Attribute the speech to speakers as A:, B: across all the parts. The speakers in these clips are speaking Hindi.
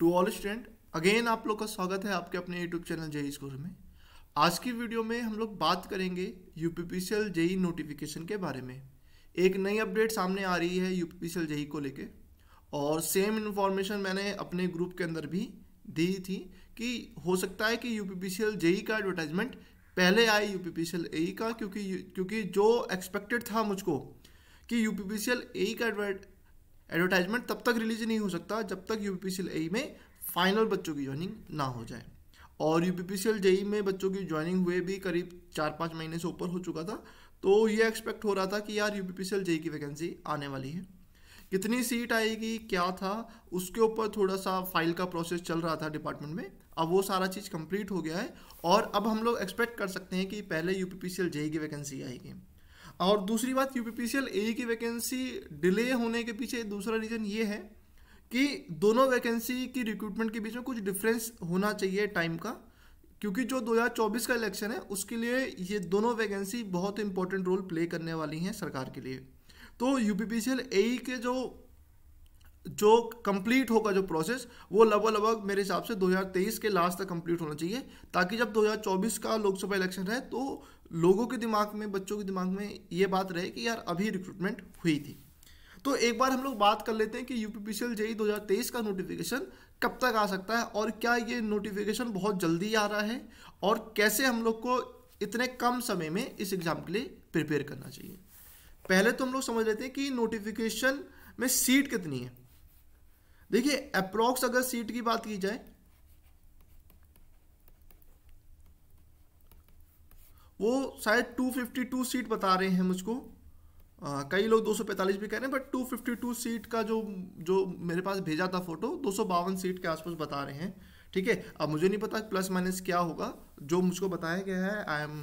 A: टू ऑल स्टूडेंट अगेन आप लोग का स्वागत है आपके अपने यूट्यूब चैनल जेई स्कूल में आज की वीडियो में हम लोग बात करेंगे U P P C L JE notification के बारे में एक नई अपडेट सामने आ रही है U P P C L JE को लेके और सेम इन्फॉर्मेशन मैंने अपने ग्रुप के अंदर भी दी थी कि हो सकता है कि U P P C L JE का एडवर्टाइजमेंट पहले आए U P P C L A का क्योंकि क्योंकि जो एक्सपेक्टेड था मुझको कि U P P C L A का एडवर्टाइजमेंट तब तक रिलीज नहीं हो सकता जब तक यू पी में फाइनल बच्चों की ज्वाइनिंग ना हो जाए और यू पी पी में बच्चों की ज्वाइनिंग हुए भी करीब चार पाँच महीने से ऊपर हो चुका था तो ये एक्सपेक्ट हो रहा था कि यार यू पी जेई की वैकेंसी आने वाली है कितनी सीट आएगी क्या था उसके ऊपर थोड़ा सा फाइल का प्रोसेस चल रहा था डिपार्टमेंट में अब वो सारा चीज़ कंप्लीट हो गया है और अब हम लोग एक्सपेक्ट कर सकते हैं कि पहले यू पी जेई की वैकेंसी आएगी और दूसरी बात यूपीपीसीएल ए की वैकेंसी डिले होने के पीछे दूसरा रीज़न ये है कि दोनों वैकेंसी की रिक्रूटमेंट के बीच में कुछ डिफरेंस होना चाहिए टाइम का क्योंकि जो 2024 का इलेक्शन है उसके लिए ये दोनों वैकेंसी बहुत इंपॉर्टेंट रोल प्ले करने वाली हैं सरकार के लिए तो यूपीपीसीएल ए के जो जो कंप्लीट होगा जो प्रोसेस वो लगभग लगभग मेरे हिसाब से 2023 के लास्ट तक कंप्लीट होना चाहिए ताकि जब 2024 का लोकसभा इलेक्शन है तो लोगों के दिमाग में बच्चों के दिमाग में ये बात रहे कि यार अभी रिक्रूटमेंट हुई थी तो एक बार हम लोग बात कर लेते हैं कि यू पी जेई 2023 का नोटिफिकेशन कब तक आ सकता है और क्या ये नोटिफिकेशन बहुत जल्दी आ रहा है और कैसे हम लोग को इतने कम समय में इस एग्ज़ाम के लिए प्रिपेयर करना चाहिए पहले तो हम लोग समझ लेते हैं कि नोटिफिकेशन में सीट कितनी है देखिए अप्रोक्स अगर सीट की बात की जाए वो शायद 252 सीट बता रहे हैं मुझको आ, कई लोग 245 भी कह रहे हैं बट 252 सीट का जो जो मेरे पास भेजा था फोटो दो सीट के आसपास बता रहे हैं ठीक है अब मुझे नहीं पता प्लस माइनस क्या होगा जो मुझको बताया गया है आई एम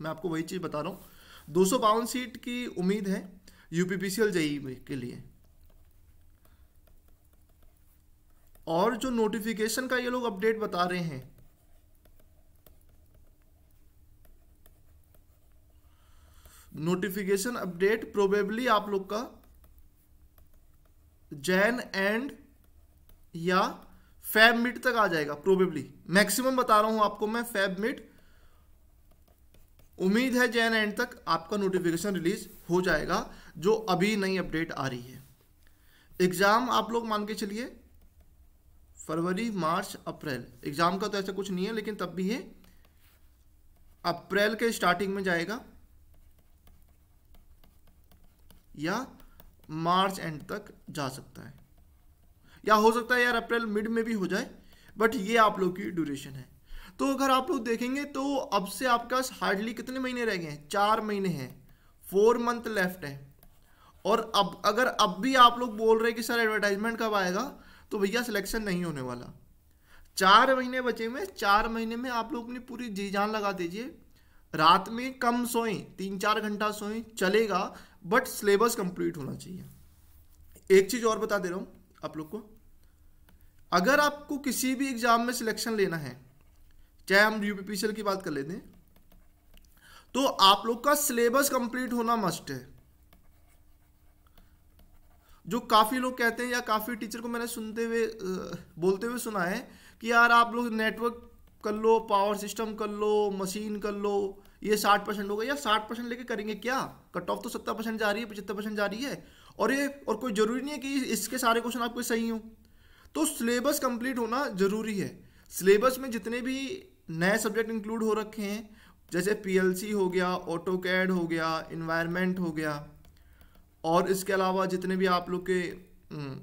A: मैं आपको वही चीज़ बता रहा हूँ दो सीट की उम्मीद है यू पी e के लिए और जो नोटिफिकेशन का ये लोग अपडेट बता रहे हैं नोटिफिकेशन अपडेट प्रोबेबली आप लोग का जैन एंड या फैब मिड तक आ जाएगा प्रोबेबली मैक्सिमम बता रहा हूं आपको मैं फैब मिड उम्मीद है जैन एंड तक आपका नोटिफिकेशन रिलीज हो जाएगा जो अभी नई अपडेट आ रही है एग्जाम आप लोग मान के चलिए फरवरी मार्च अप्रैल एग्ज़ाम का तो ऐसा कुछ नहीं है लेकिन तब भी ये अप्रैल के स्टार्टिंग में जाएगा या मार्च एंड तक जा सकता है या हो सकता है यार अप्रैल मिड में भी हो जाए बट ये आप लोग की ड्यूरेशन है तो अगर आप लोग देखेंगे तो अब से आपके पास हार्डली कितने महीने रह गए हैं चार महीने हैं फोर मंथ लेफ्ट है और अब अगर अब भी आप लोग बोल रहे हैं कि सर एडवर्टाइजमेंट कब आएगा तो भैया सिलेक्शन नहीं होने वाला चार महीने बचे हुए चार महीने में आप लोग अपनी पूरी जी जान लगा दीजिए रात में कम सोएं तीन चार घंटा सोएं चलेगा बट सिलेबस कंप्लीट होना चाहिए एक चीज़ और बता दे रहा हूं आप लोग को अगर आपको किसी भी एग्ज़ाम में सिलेक्शन लेना है चाहे हम यूपीपीसीएल की बात कर लेते हैं तो आप लोग का सिलेबस कंप्लीट होना मस्ट है जो काफ़ी लोग कहते हैं या काफ़ी टीचर को मैंने सुनते हुए बोलते हुए सुना है कि यार आप लोग नेटवर्क कर लो पावर सिस्टम कर लो मशीन कर लो ये साठ परसेंट होगा या साठ परसेंट लेके करेंगे क्या कट ऑफ तो सत्तर परसेंट जा रही है पचहत्तर परसेंट जा रही है और ये और कोई ज़रूरी नहीं है कि इसके सारे क्वेश्चन आपके सही हों तो सिलेबस कंप्लीट होना ज़रूरी है सिलेबस में जितने भी नए सब्जेक्ट इंक्लूड हो रखे हैं जैसे पीएलसी हो गया ऑटो कैड हो गया इन्वायरमेंट हो गया और इसके अलावा जितने भी आप लोग के हम्म,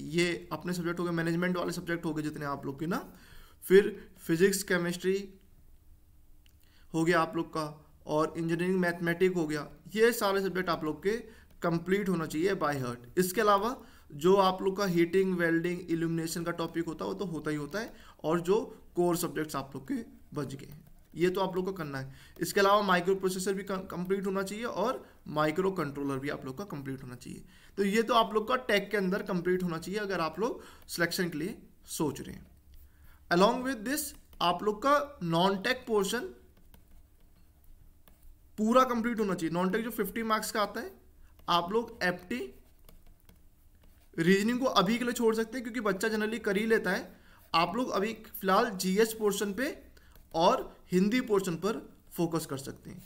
A: ये अपने सब्जेक्ट हो गए मैनेजमेंट वाले सब्जेक्ट हो गए जितने आप लोग के ना फिर फिजिक्स केमिस्ट्री हो गया आप लोग का और इंजीनियरिंग मैथमेटिक हो गया ये सारे सब्जेक्ट आप लोग के कंप्लीट होना चाहिए बाय हर्ट इसके अलावा जो आप लोग का हीटिंग वेल्डिंग इल्यूमिनेशन का टॉपिक होता है वो तो होता ही होता है और जो कोर सब्जेक्ट्स आप लोग के बच गए हैं ये तो आप लोग को करना है इसके अलावा माइक्रो प्रोसेसर भी कंप्लीट होना चाहिए और माइक्रो कंट्रोलर भी आप लोग का कंप्लीट होना चाहिए तो ये तो आप लोग का टेक के अंदर कंप्लीट होना चाहिए अगर आप लोग सिलेक्शन के लिए सोच रहे हैं अलॉन्ग विद दिस आप लोग का नॉन टेक पोर्शन पूरा कंप्लीट होना चाहिए नॉन टेक जो 50 मार्क्स का आता है आप लोग एप्टी रीजनिंग को अभी के लिए छोड़ सकते हैं क्योंकि बच्चा जनरली कर ही लेता है आप लोग अभी फिलहाल जीएस पोर्शन पे और हिंदी पोर्शन पर फोकस कर सकते हैं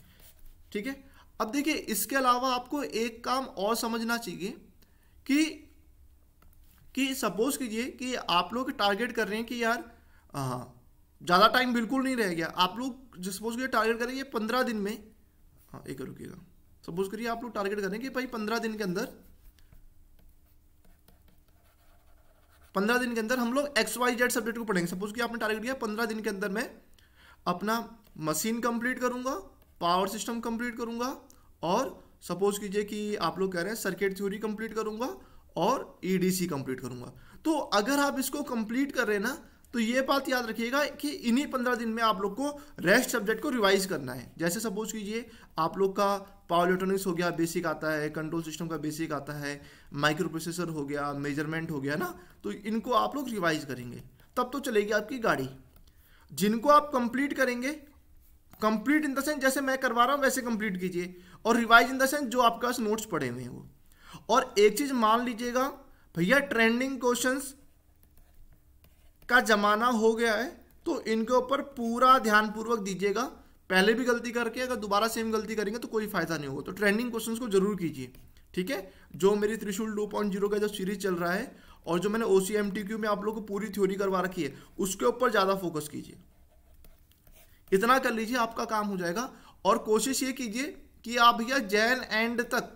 A: ठीक है अब देखिए इसके अलावा आपको एक काम और समझना चाहिए कि कि सपोज कीजिए कि आप लोग टारगेट कर रहे हैं कि यार ज़्यादा टाइम बिल्कुल नहीं रह गया आप लोग सपोज करिए टारगेट करेंगे पंद्रह दिन में हाँ एक रुकिएगा सपोज करिए आप लोग टारगेट करें कि भाई पंद्रह दिन के अंदर पंद्रह दिन के अंदर हम लोग एक्स वाई जेड सब्जेक्ट को पढ़ेंगे सपोज कि आपने टारगेट किया पंद्रह दिन के अंदर मैं अपना मशीन कंप्लीट करूंगा पावर सिस्टम कंप्लीट करूँगा और सपोज कीजिए कि आप लोग कह रहे हैं सर्किट थ्योरी कंप्लीट करूंगा और ईडीसी e कंप्लीट करूंगा तो अगर आप इसको कंप्लीट कर रहे हैं ना तो ये बात याद रखिएगा कि इन्हीं पंद्रह दिन में आप लोग को रेस्ट सब्जेक्ट को रिवाइज करना है जैसे सपोज कीजिए आप लोग का पावर इलेक्ट्रॉनिक्स हो गया बेसिक आता है कंट्रोल सिस्टम का बेसिक आता है माइक्रो प्रोसेसर हो गया मेजरमेंट हो गया ना तो इनको आप लोग रिवाइज करेंगे तब तो चलेगी आपकी गाड़ी जिनको आप कंप्लीट करेंगे कंप्लीट इन देंस जैसे मैं करवा रहा हूं वैसे कंप्लीट कीजिए और रिवाइज इन देंस जो आपके पास नोट्स पड़े हुए हैं वो और एक चीज मान लीजिएगा भैया ट्रेंडिंग क्वेश्चन का जमाना हो गया है तो इनके ऊपर पूरा ध्यानपूर्वक दीजिएगा पहले भी गलती करके अगर दोबारा सेम गलती करेंगे तो कोई फायदा नहीं होगा तो ट्रेंडिंग क्वेश्चंस को जरूर कीजिए ठीक है जो मेरी त्रिशूल टू पॉइंट जीरो का जो सीरीज चल रहा है और जो मैंने ओ क्यू में आप लोग को पूरी थ्योरी करवा रखी है उसके ऊपर ज़्यादा फोकस कीजिए इतना कर लीजिए आपका काम हो जाएगा और कोशिश ये कीजिए कि आप भैया जैन एंड तक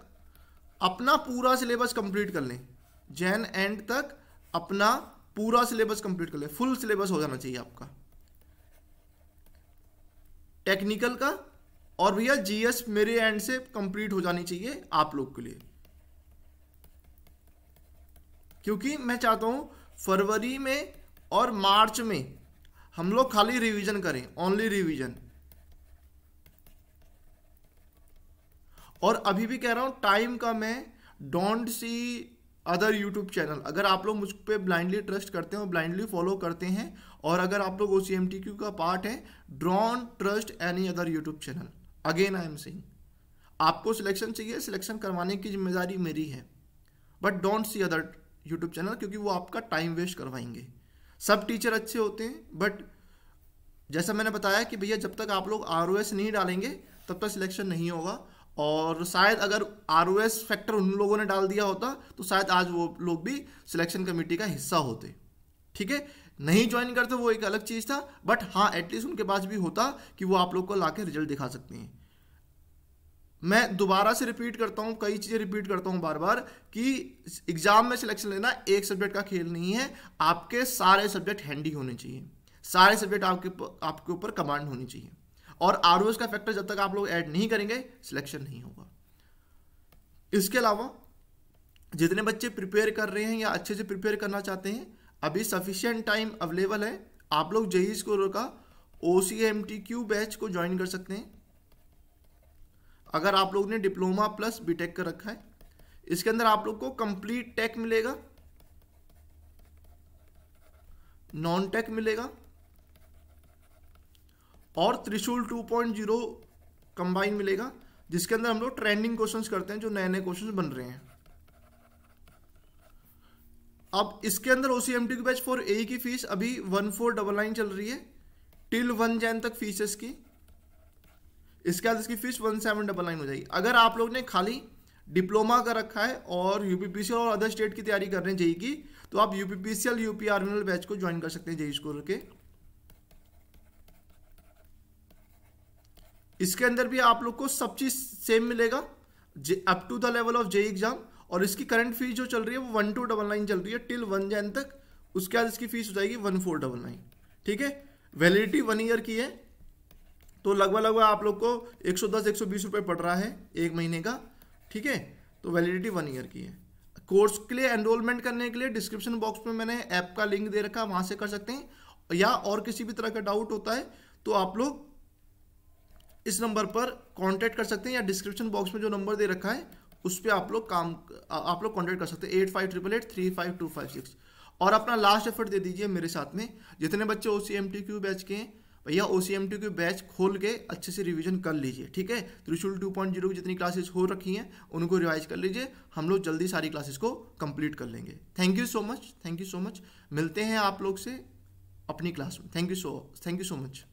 A: अपना पूरा सिलेबस कंप्लीट कर लें जैन एंड तक अपना पूरा सिलेबस कंप्लीट कर लें फुल सिलेबस हो जाना चाहिए आपका टेक्निकल का और भैया जीएस मेरे एंड से कंप्लीट हो जानी चाहिए आप लोग के लिए क्योंकि मैं चाहता हूँ फरवरी में और मार्च में हम लोग खाली रिवीजन करें ओनली रिवीजन और अभी भी कह रहा हूँ टाइम कम है don't see other YouTube channel अगर आप लोग मुझ पर ब्लाइंडली ट्रस्ट करते हैं और ब्लाइंडली फॉलो करते हैं और अगर आप लोग O C M T Q का पार्ट है don't trust any other YouTube channel again I am saying आपको सिलेक्शन चाहिए सिलेक्शन करवाने की जिम्मेदारी मेरी है but don't see other YouTube channel क्योंकि वो आपका टाइम वेस्ट करवाएंगे सब टीचर अच्छे होते हैं बट जैसा मैंने बताया कि भैया जब तक आप लोग आर नहीं डालेंगे तब तक सिलेक्शन नहीं होगा और शायद अगर आर फैक्टर उन लोगों ने डाल दिया होता तो शायद आज वो लोग भी सिलेक्शन कमेटी का हिस्सा होते ठीक है नहीं ज्वाइन करते वो एक अलग चीज़ था बट हाँ एटलीस्ट उनके पास भी होता कि वो आप लोग को ला रिजल्ट दिखा सकते हैं मैं दोबारा से रिपीट करता हूँ कई चीज़ें रिपीट करता हूँ बार बार कि एग्जाम में सिलेक्शन लेना एक सब्जेक्ट का खेल नहीं है आपके सारे सब्जेक्ट हैंडी होने चाहिए सारे सब्जेक्ट आपके आपके ऊपर कमांड होनी चाहिए और आर का फैक्टर जब तक आप लोग ऐड नहीं करेंगे सिलेक्शन नहीं होगा इसके अलावा जितने बच्चे प्रिपेयर कर रहे हैं या अच्छे से प्रिपेयर करना चाहते हैं अभी सफिशियंट टाइम अवेलेबल है आप लोग जेई स्कोर e का ओ बैच को ज्वाइन कर सकते हैं अगर आप लोग ने डिप्लोमा प्लस बीटेक कर रखा है इसके अंदर आप लोग को कंप्लीट टेक मिलेगा नॉन टेक मिलेगा और त्रिशूल 2.0 कंबाइन मिलेगा जिसके अंदर हम लोग ट्रेंडिंग क्वेश्चंस करते हैं जो नए नए क्वेश्चंस बन रहे हैं अब इसके अंदर ओसीएमटी की बैच फॉर ए की फीस अभी वन फोर डबल नाइन चल रही है टिल वन जैन तक फीस की इसके बाद इसकी fees one seven double nine हो जाएगी अगर आप लोग ने खाली डिप्लोमा कर रखा है और यूपीपीसीएल और अदर स्टेट की तैयारी जेई की तो आप यूपीपीसीएल यूपी आर्मिनल बैच को ज्वाइन कर सकते हैं जेई स्कोर के इसके अंदर भी आप लोग को सब चीज़ सेम मिलेगा up to the level of JE exam और इसकी करंट फीस जो चल रही है वो वन टू डबल नाइन चल रही है टिल वन जैन तक उसके बाद इसकी फीस हो जाएगी वन फोर डबल नाइन ठीक है वैलिडिटी वन ईयर की है तो लगभग लगभग आप लोग को 110 120 रुपए पड़ रहा है एक महीने का ठीक है तो वैलिडिटी वन ईयर की है कोर्स के लिए एनरोलमेंट करने के लिए डिस्क्रिप्शन बॉक्स में मैंने ऐप का लिंक दे रखा वहाँ से कर सकते हैं या और किसी भी तरह का डाउट होता है तो आप लोग इस नंबर पर कॉन्टेक्ट कर सकते हैं या डिस्क्रिप्शन बॉक्स में जो नंबर दे रखा है उस पर आप लोग काम आप लोग कॉन्टैक्ट कर सकते हैं eight five triple eight three five two five six और अपना लास्ट एफर्ट दे दीजिए मेरे साथ में जितने बच्चे O C M T Q batch के हैं भैया ओ सी एम टू के बैच खोल के अच्छे से रिवीजन कर लीजिए ठीक है त्रिशूल टू पॉइंट जीरो की जितनी क्लासेस हो रखी हैं उनको रिवाइज कर लीजिए हम लोग जल्दी सारी क्लासेस को कंप्लीट कर लेंगे thank you so much thank you so much मिलते हैं आप लोग से अपनी क्लास में thank you so thank you so much